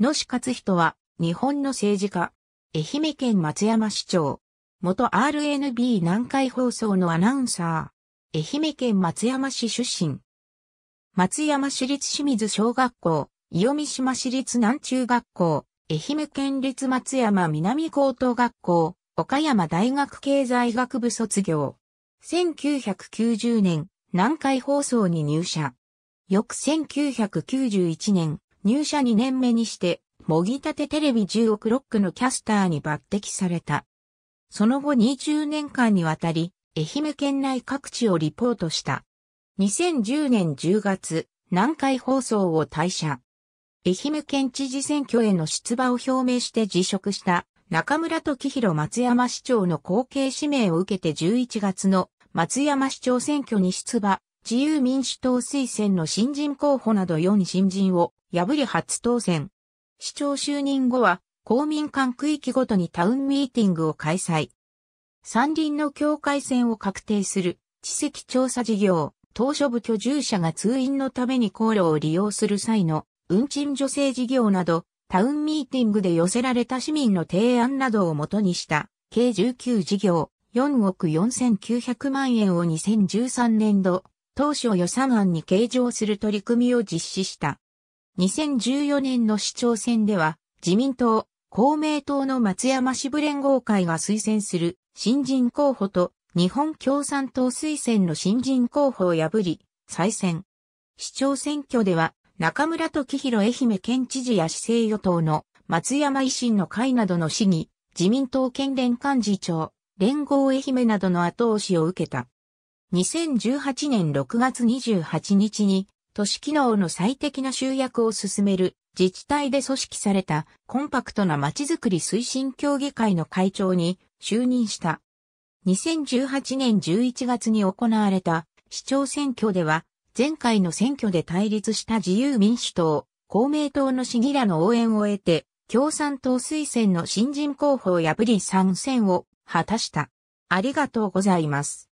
野志勝人は、日本の政治家、愛媛県松山市長、元 RNB 南海放送のアナウンサー、愛媛県松山市出身。松山市立清水小学校、伊予三島市立南中学校、愛媛県立松山南高等学校、岡山大学経済学部卒業。1990年、南海放送に入社。翌1991年、入社2年目にして、模擬立てテレビ10億ロックのキャスターに抜擢された。その後20年間にわたり、愛媛県内各地をリポートした。2010年10月、南海放送を退社。愛媛県知事選挙への出馬を表明して辞職した中村時広松山市長の後継指名を受けて11月の松山市長選挙に出馬、自由民主党推薦の新人候補など4新人を破り初当選。市長就任後は公民館区域ごとにタウンミーティングを開催。山林の境界線を確定する地籍調査事業、島所部居住者が通院のために航路を利用する際の運賃助成事業など、タウンミーティングで寄せられた市民の提案などをもとにした計19事業4億4900万円を2013年度当初予算案に計上する取り組みを実施した。2014年の市長選では、自民党、公明党の松山支部連合会が推薦する新人候補と日本共産党推薦の新人候補を破り、再選。市長選挙では、中村時広愛媛県知事や市政与党の松山維新の会などの市議、自民党県連幹事長、連合愛媛などの後押しを受けた。2018年6月28日に、都市機能の最適な集約を進める自治体で組織されたコンパクトな街づくり推進協議会の会長に就任した。2018年11月に行われた市長選挙では、前回の選挙で対立した自由民主党、公明党の市議らの応援を得て、共産党推薦の新人候補を破り参戦を果たした。ありがとうございます。